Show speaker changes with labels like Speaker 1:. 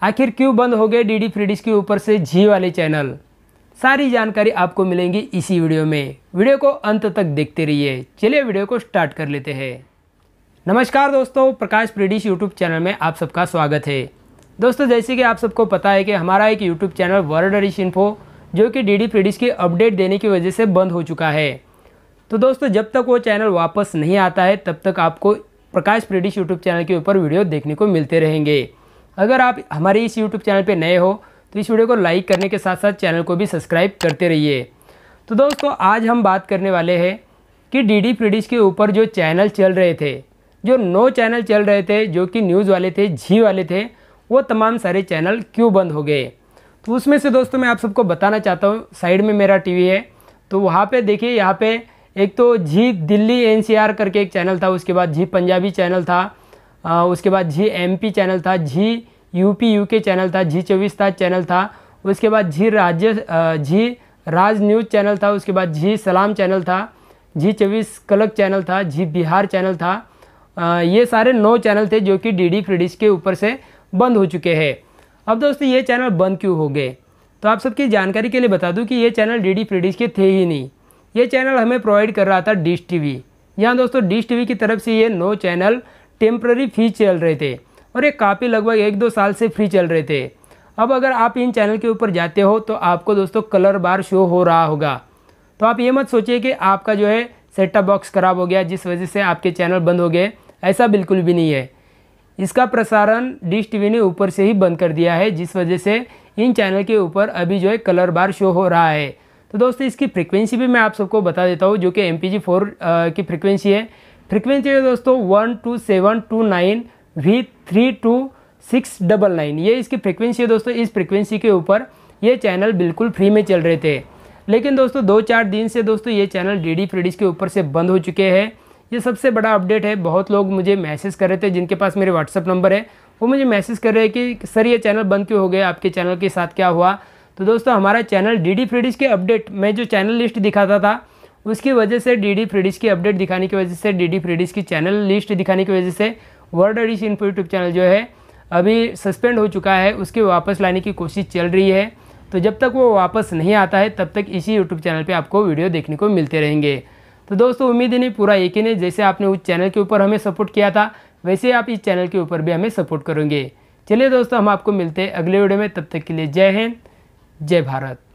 Speaker 1: आखिर क्यों बंद हो गए डीडी फ्रीडिस के ऊपर से जी वाले चैनल सारी जानकारी आपको मिलेंगी इसी वीडियो में वीडियो को अंत तक देखते रहिए चलिए वीडियो को स्टार्ट कर लेते हैं नमस्कार दोस्तों प्रकाश फ्रीडिस यूट्यूब चैनल में आप सबका स्वागत है दोस्तों जैसे कि आप सबको पता है कि हमारा एक यूट्यूब चैनल वर्ल्ड रिश इन्फो जो कि डी डी प्रीडिस की अपडेट देने की वजह से बंद हो चुका है तो दोस्तों जब तक वो चैनल वापस नहीं आता है तब तक आपको प्रकाश प्रेडिश यूट्यूब चैनल के ऊपर वीडियो देखने को मिलते रहेंगे अगर आप हमारे इस यूट्यूब चैनल पर नए हो तो इस वीडियो को लाइक करने के साथ साथ चैनल को भी सब्सक्राइब करते रहिए तो दोस्तों आज हम बात करने वाले हैं कि डी डी के ऊपर जो चैनल चल रहे थे जो नो चैनल चल रहे थे जो कि न्यूज़ वाले थे झी वाले थे वो तमाम सारे चैनल क्यों बंद हो गए तो उसमें से दोस्तों मैं आप सबको बताना चाहता हूँ साइड में मेरा टीवी है तो वहाँ पे देखिए यहाँ पे एक तो जी दिल्ली एनसीआर करके एक चैनल था उसके बाद जी पंजाबी चैनल था आ, उसके बाद जी एमपी चैनल था जी यूपी यूके चैनल था जी चौबीस था चैनल था उसके बाद जी राज्य जी राज न्यूज़ चैनल था उसके बाद जी सलाम चैनल था जी चौबीस कलक चैनल था जी बिहार चैनल था आ, ये सारे नौ चैनल थे जो कि डी डी फ्रीडिश के ऊपर से बंद हो चुके हैं अब दोस्तों ये चैनल बंद क्यों हो गए तो आप सबकी जानकारी के लिए बता दूं कि ये चैनल डी डी प्रीडिश के थे ही नहीं ये चैनल हमें प्रोवाइड कर रहा था डिश टी वी यहाँ दोस्तों डिश टी वी की तरफ से ये नो चैनल टेम्प्ररी फ्री चल रहे थे और ये काफ़ी लगभग एक दो साल से फ्री चल रहे थे अब अगर आप इन चैनल के ऊपर जाते हो तो आपको दोस्तों कलर बार शो हो रहा होगा तो आप ये मत सोचिए कि आपका जो है सेटअप बॉक्स खराब हो गया जिस वजह से आपके चैनल बंद हो गए ऐसा बिल्कुल भी नहीं है इसका प्रसारण डिश टी ने ऊपर से ही बंद कर दिया है जिस वजह से इन चैनल के ऊपर अभी जो है कलर बार शो हो रहा है तो दोस्तों इसकी फ्रिक्वेंसी भी मैं आप सबको बता देता हूँ जो कि एम पी फोर की फ्रिक्वेंसी है फ्रिक्वेंसी है दोस्तों one two seven two nine V three two six double nine ये इसकी फ्रिक्वेंसी है दोस्तों इस फ्रिक्वेंसी के ऊपर ये चैनल बिल्कुल फ्री में चल रहे थे लेकिन दोस्तों दो चार दिन से दोस्तों ये चैनल डी डी के ऊपर से बंद हो चुके हैं ये सबसे बड़ा अपडेट है बहुत लोग मुझे मैसेज कर रहे थे जिनके पास मेरे व्हाट्सअप नंबर है वो मुझे मैसेज कर रहे हैं कि सर ये चैनल बंद क्यों हो गया आपके चैनल के साथ क्या हुआ तो दोस्तों हमारा चैनल डी डी फ्रीडिज के अपडेट मैं जो चैनल लिस्ट दिखाता था उसकी वजह से डी डी फ्रीडिज की अपडेट दिखाने की वजह से डी डी फ्रीडिज की चैनल लिस्ट दिखाने की वजह से world edition info YouTube channel जो है अभी सस्पेंड हो चुका है उसके वापस लाने की कोशिश चल रही है तो जब तक वो वापस नहीं आता है तब तक इसी यूट्यूब चैनल पर आपको वीडियो देखने को मिलते रहेंगे तो दोस्तों उम्मीद ही नहीं पूरा यकीन है जैसे आपने उस चैनल के ऊपर हमें सपोर्ट किया था वैसे आप इस चैनल के ऊपर भी हमें सपोर्ट करेंगे चलिए दोस्तों हम आपको मिलते हैं अगले वीडियो में तब तक के लिए जय हिंद जय भारत